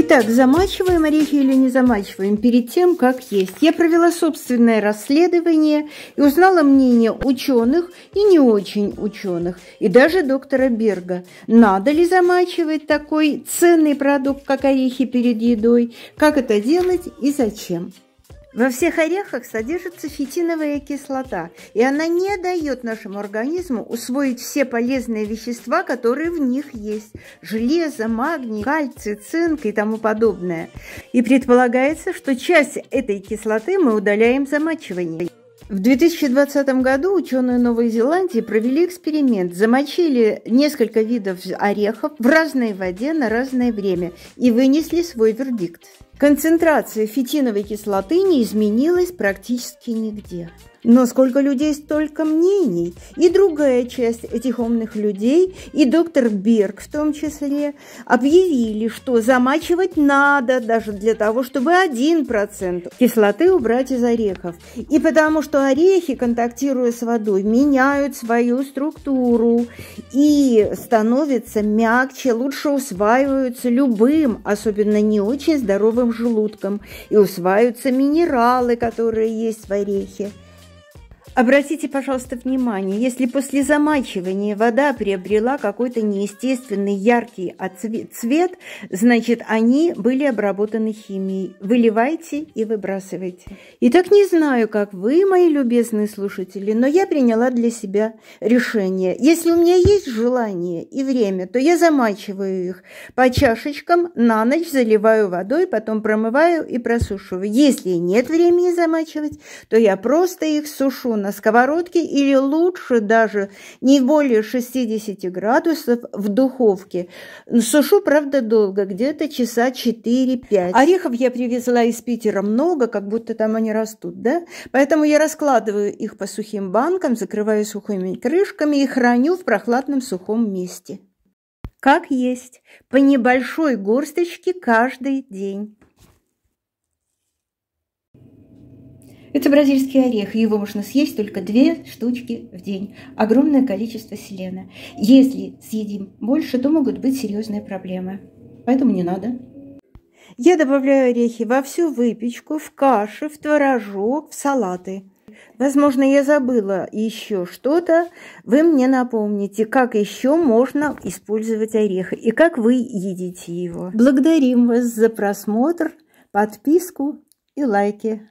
Итак, замачиваем орехи или не замачиваем перед тем, как есть. Я провела собственное расследование и узнала мнение ученых и не очень ученых, и даже доктора Берга. Надо ли замачивать такой ценный продукт, как орехи перед едой, как это делать и зачем. Во всех орехах содержится фитиновая кислота, и она не дает нашему организму усвоить все полезные вещества, которые в них есть – железо, магний, кальций, цинк и тому подобное. И предполагается, что часть этой кислоты мы удаляем замачиванием. В 2020 году ученые Новой Зеландии провели эксперимент. Замочили несколько видов орехов в разной воде на разное время и вынесли свой вердикт. Концентрация фитиновой кислоты не изменилась практически нигде. Но сколько людей, столько мнений. И другая часть этих умных людей, и доктор Берг в том числе, объявили, что замачивать надо даже для того, чтобы 1% кислоты убрать из орехов. И потому что орехи, контактируя с водой, меняют свою структуру и становятся мягче, лучше усваиваются любым, особенно не очень здоровым желудком и усваиваются минералы, которые есть в орехе – Обратите, пожалуйста, внимание, если после замачивания вода приобрела какой-то неестественный яркий цвет, значит, они были обработаны химией. Выливайте и выбрасывайте. Итак, не знаю, как вы, мои любезные слушатели, но я приняла для себя решение. Если у меня есть желание и время, то я замачиваю их по чашечкам, на ночь заливаю водой, потом промываю и просушиваю. Если нет времени замачивать, то я просто их сушу на сковородке или лучше даже не более 60 градусов в духовке. Сушу, правда, долго, где-то часа 4-5. Орехов я привезла из Питера много, как будто там они растут, да? Поэтому я раскладываю их по сухим банкам, закрываю сухими крышками и храню в прохладном сухом месте. Как есть, по небольшой горсточке каждый день. Это бразильский орех, его можно съесть только две штучки в день. Огромное количество селена. Если съедим больше, то могут быть серьезные проблемы. Поэтому не надо. Я добавляю орехи во всю выпечку, в каши, в творожок, в салаты. Возможно, я забыла еще что-то. Вы мне напомните, как еще можно использовать орехи и как вы едите его. Благодарим вас за просмотр, подписку и лайки.